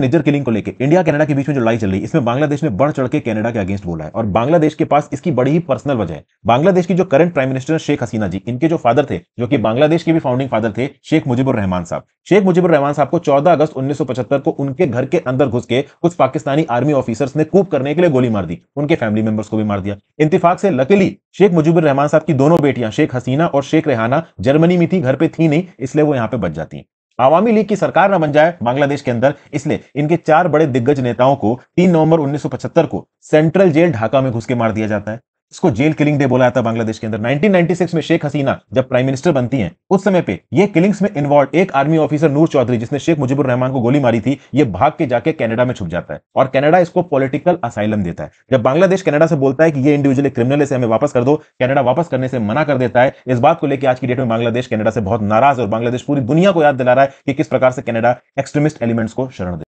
निजर किलिंग को लेकर इंडिया कनाडा के बीच में जो लड़ाई चल रही है इसमें बांग्लादेश ने बढ़ चढ़ के कनाडा के अगेंस्ट बोला है और बांग्लादेश के पास इसकी बड़ी ही पर्सनल वजह है बांग्लादेश की जो current prime minister Sheikh Hasina ji इनके जो फादर थे जो कि बांग्लादेश के भी फाउंडिंग फादर थे शेख मुजिबुर रहमान साहब शेख मुजिबुर रहमान साहब को चौदह अगस्त उन्नीस को उनके घर के अंदर घुस के कुछ पाकिस्तानी आर्मी ऑफिसर्स ने कूप करने के लिए गोली मार दी उनके फैमिली मेंबर्स को भी मार दिया इंतफाक से लकीली शेख मुजिबुर रहमान साहब की दोनों बेटियां शेख हसीना और शेख रेहाना जर्मनी में थी घर पे थी नहीं इसलिए वो यहाँ पे बच जाती है आवामी लीग की सरकार न बन जाए बांग्लादेश के अंदर इसलिए इनके चार बड़े दिग्गज नेताओं को 3 नवंबर 1975 को सेंट्रल जेल ढाका में घुस के मार दिया जाता है इसको जेल किलिंग डे बोला था बांग्लादेश के अंदर 1996 में शेख हसीना जब प्राइम मिनिस्टर बनती हैं उस समय पे ये किलिंग्स में इन्वॉल्व एक आर्मी ऑफिसर नूर चौधरी जिसने शेख मुजीबुर रहमान को गोली मारी थी ये भाग के जाके कनाडा में छुप जाता है और कनाडा इसको पॉलिटिकल असाइलम देता है जब बांग्लादेश कनाडा से बोलता है कि ये इंडिविजुअल क्रिमिनल से हमें वापस कर दो कनाडा वापस करने से मना कर देता है इस बात को लेकर आज की डेट में बांग्लादेश कनाडा से बहुत नाराज और बांग्लादेश पूरी दुनिया को याद दिला रहा है कि किस प्रकार से कनाडा एक्सट्रीमिस्ट एलिमेंट्स को शरण